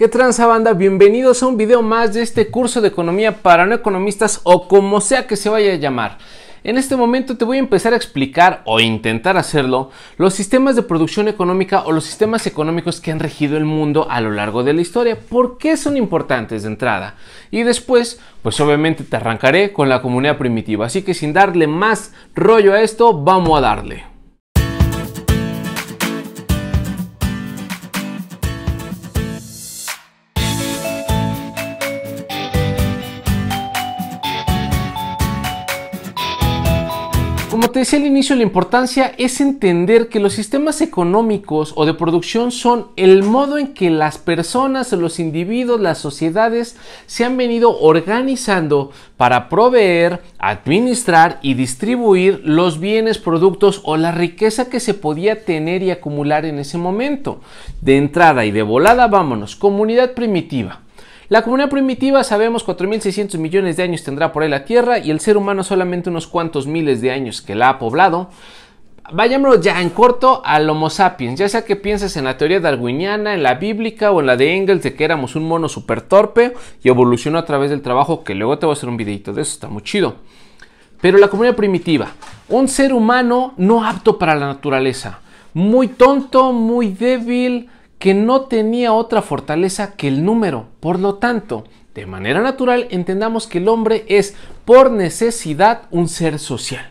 ¿Qué tranza banda? Bienvenidos a un video más de este curso de economía para no economistas o como sea que se vaya a llamar. En este momento te voy a empezar a explicar o intentar hacerlo los sistemas de producción económica o los sistemas económicos que han regido el mundo a lo largo de la historia, por qué son importantes de entrada. Y después, pues obviamente te arrancaré con la comunidad primitiva, así que sin darle más rollo a esto, vamos a darle. como te decía al inicio, la importancia es entender que los sistemas económicos o de producción son el modo en que las personas, los individuos, las sociedades se han venido organizando para proveer, administrar y distribuir los bienes, productos o la riqueza que se podía tener y acumular en ese momento. De entrada y de volada, vámonos, comunidad primitiva. La comunidad primitiva, sabemos, 4.600 millones de años tendrá por ahí la Tierra y el ser humano solamente unos cuantos miles de años que la ha poblado. Vayámoslo ya en corto al Homo sapiens, ya sea que pienses en la teoría darwiniana, en la bíblica o en la de Engels de que éramos un mono súper torpe y evolucionó a través del trabajo, que luego te voy a hacer un videito de eso, está muy chido. Pero la comunidad primitiva, un ser humano no apto para la naturaleza, muy tonto, muy débil, que no tenía otra fortaleza que el número. Por lo tanto, de manera natural entendamos que el hombre es por necesidad un ser social.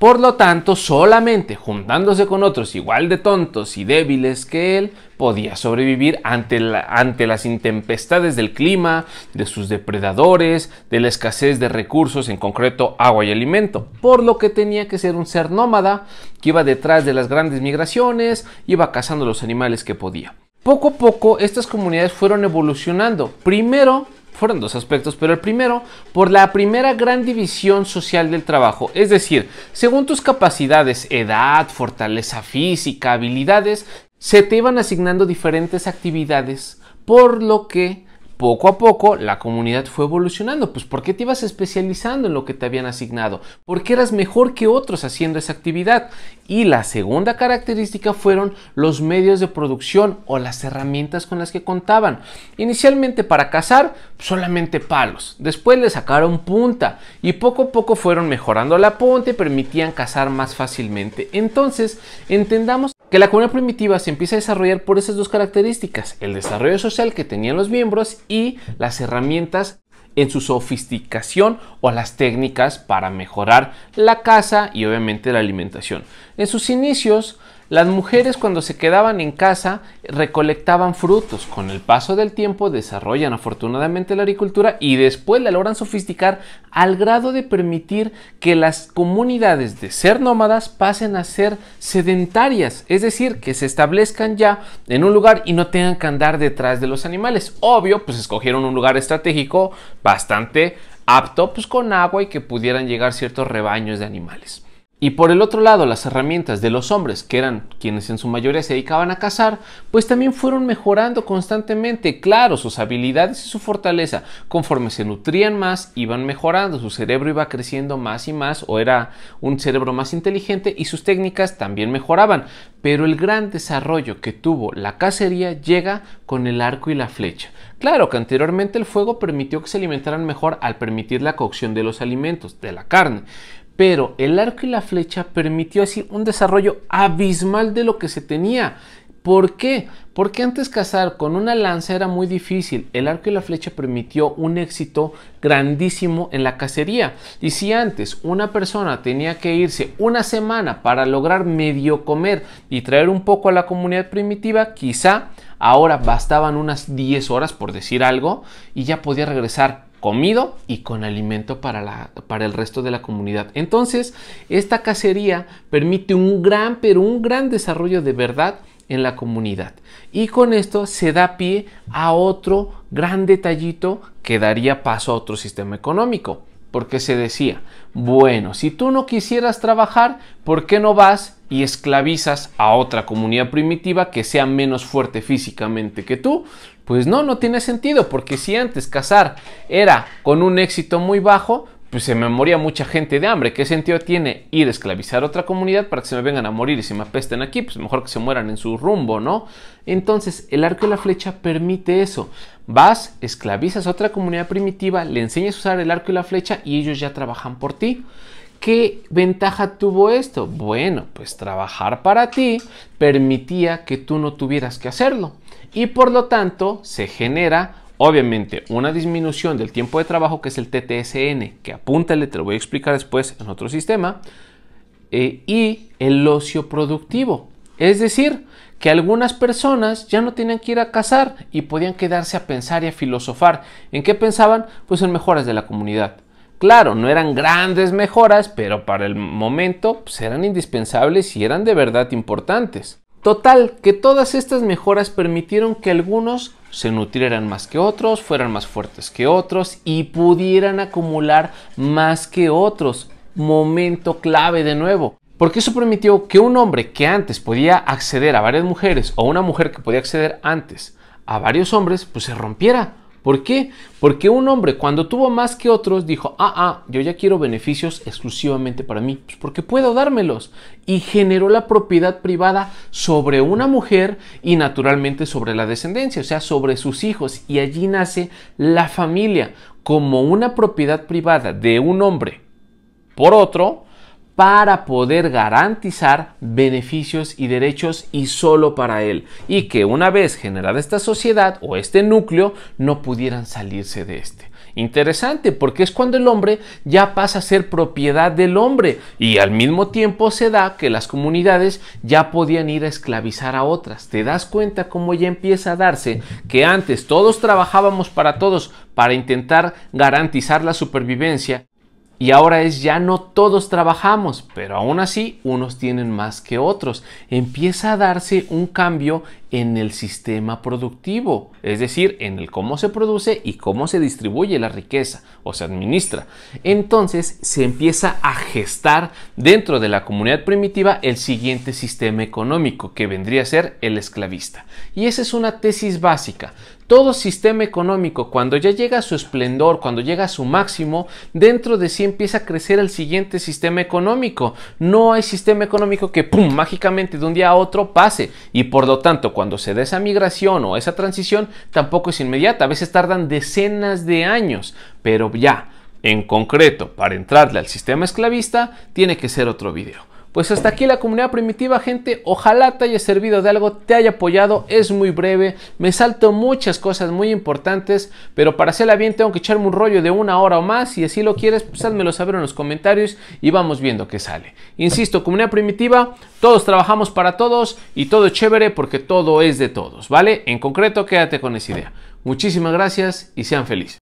Por lo tanto, solamente juntándose con otros igual de tontos y débiles que él, podía sobrevivir ante, las intempestades del clima, de sus depredadores, de la escasez de recursos, en concreto agua y alimento. Por lo que tenía que ser un ser nómada que iba detrás de las grandes migraciones, iba cazando los animales que podía. Poco a poco estas comunidades fueron evolucionando. Primero, fueron dos aspectos, pero el primero, por la primera gran división social del trabajo, es decir, según tus capacidades, edad, fortaleza física, habilidades, se te iban asignando diferentes actividades, por lo que poco a poco la comunidad fue evolucionando, pues porque te ibas especializando en lo que te habían asignado, porque eras mejor que otros haciendo esa actividad. Y la segunda característica fueron los medios de producción o las herramientas con las que contaban. Inicialmente para cazar solamente palos, después le sacaron punta y poco a poco fueron mejorando la punta y permitían cazar más fácilmente. Entonces entendamos que la comunidad primitiva se empieza a desarrollar por esas dos características, el desarrollo social que tenían los miembros y las herramientas en su sofisticación o las técnicas para mejorar la caza y obviamente la alimentación. En sus inicios, las mujeres cuando se quedaban en casa recolectaban frutos. Con el paso del tiempo desarrollan afortunadamente la agricultura y después la logran sofisticar al grado de permitir que las comunidades de ser nómadas pasen a ser sedentarias, es decir, que se establezcan ya en un lugar y no tengan que andar detrás de los animales. Obvio, pues escogieron un lugar estratégico bastante apto, pues, con agua y que pudieran llegar ciertos rebaños de animales. Y por el otro lado, las herramientas de los hombres, que eran quienes en su mayoría se dedicaban a cazar, pues también fueron mejorando constantemente, claro, sus habilidades y su fortaleza. Conforme se nutrían más, iban mejorando, su cerebro iba creciendo más y más, o era un cerebro más inteligente y sus técnicas también mejoraban. Pero el gran desarrollo que tuvo la cacería llega con el arco y la flecha. Claro que anteriormente el fuego permitió que se alimentaran mejor al permitir la cocción de los alimentos, de la carne pero el arco y la flecha permitió así un desarrollo abismal de lo que se tenía. ¿Por qué? Porque antes cazar con una lanza era muy difícil. El arco y la flecha permitió un éxito grandísimo en la cacería. Y si antes una persona tenía que irse una semana para lograr medio comer y traer un poco a la comunidad primitiva, quizá ahora bastaban unas 10 horas, por decir algo, y ya podía regresar comido y con alimento para, la, para el resto de la comunidad. Entonces, esta cacería permite un gran, pero un gran desarrollo de verdad en la comunidad. Y con esto se da pie a otro gran detallito que daría paso a otro sistema económico. Porque se decía, bueno, si tú no quisieras trabajar, ¿por qué no vas y esclavizas a otra comunidad primitiva que sea menos fuerte físicamente que tú? Pues no, no tiene sentido, porque si antes cazar era con un éxito muy bajo, pues se me moría mucha gente de hambre. ¿Qué sentido tiene ir a esclavizar a otra comunidad para que se me vengan a morir y se me apesten aquí? Pues mejor que se mueran en su rumbo, ¿no? Entonces, el arco y la flecha permite eso. Vas, esclavizas a otra comunidad primitiva, le enseñas a usar el arco y la flecha y ellos ya trabajan por ti. ¿Qué ventaja tuvo esto? Bueno, pues trabajar para ti permitía que tú no tuvieras que hacerlo y por lo tanto se genera obviamente una disminución del tiempo de trabajo que es el TTSN, que apúntale, te lo voy a explicar después en otro sistema, eh, y el ocio productivo. Es decir, que algunas personas ya no tenían que ir a cazar y podían quedarse a pensar y a filosofar. ¿En qué pensaban? Pues en mejoras de la comunidad. Claro, no eran grandes mejoras, pero para el momento pues, eran indispensables y eran de verdad importantes. Total, que todas estas mejoras permitieron que algunos se nutrieran más que otros, fueran más fuertes que otros y pudieran acumular más que otros. Momento clave de nuevo. Porque eso permitió que un hombre que antes podía acceder a varias mujeres o una mujer que podía acceder antes a varios hombres, pues se rompiera. ¿Por qué? Porque un hombre cuando tuvo más que otros dijo, ah, ah, yo ya quiero beneficios exclusivamente para mí, pues, porque puedo dármelos. Y generó la propiedad privada sobre una mujer y naturalmente sobre la descendencia, o sea, sobre sus hijos. Y allí nace la familia como una propiedad privada de un hombre por otro para poder garantizar beneficios y derechos y solo para él, y que una vez generada esta sociedad o este núcleo no pudieran salirse de este. Interesante, porque es cuando el hombre ya pasa a ser propiedad del hombre y al mismo tiempo se da que las comunidades ya podían ir a esclavizar a otras. ¿Te das cuenta cómo ya empieza a darse que antes todos trabajábamos para todos para intentar garantizar la supervivencia y ahora es ya no todos trabajamos, pero aún así unos tienen más que otros. Empieza a darse un cambio en el sistema productivo es decir, en el cómo se produce y cómo se distribuye la riqueza o se administra. Entonces se empieza a gestar dentro de la comunidad primitiva el siguiente sistema económico que vendría a ser el esclavista. Y esa es una tesis básica. Todo sistema económico, cuando ya llega a su esplendor, cuando llega a su máximo, dentro de sí empieza a crecer el siguiente sistema económico. No hay sistema económico que, mágicamente de un día a otro pase. Y por lo tanto, cuando se da esa migración o esa transición, tampoco es inmediata, a veces tardan decenas de años, pero ya, en concreto, para entrarle al sistema esclavista, tiene que ser otro video. Pues hasta aquí la comunidad primitiva, gente. Ojalá te haya servido de algo, te haya apoyado. Es muy breve, me salto muchas cosas muy importantes, pero para hacerla bien tengo que echarme un rollo de una hora o más. Si así lo quieres, pues házmelo saber en los comentarios y vamos viendo qué sale. Insisto, comunidad primitiva, todos trabajamos para todos y todo chévere porque todo es de todos, ¿vale? En concreto, quédate con esa idea. Muchísimas gracias y sean felices.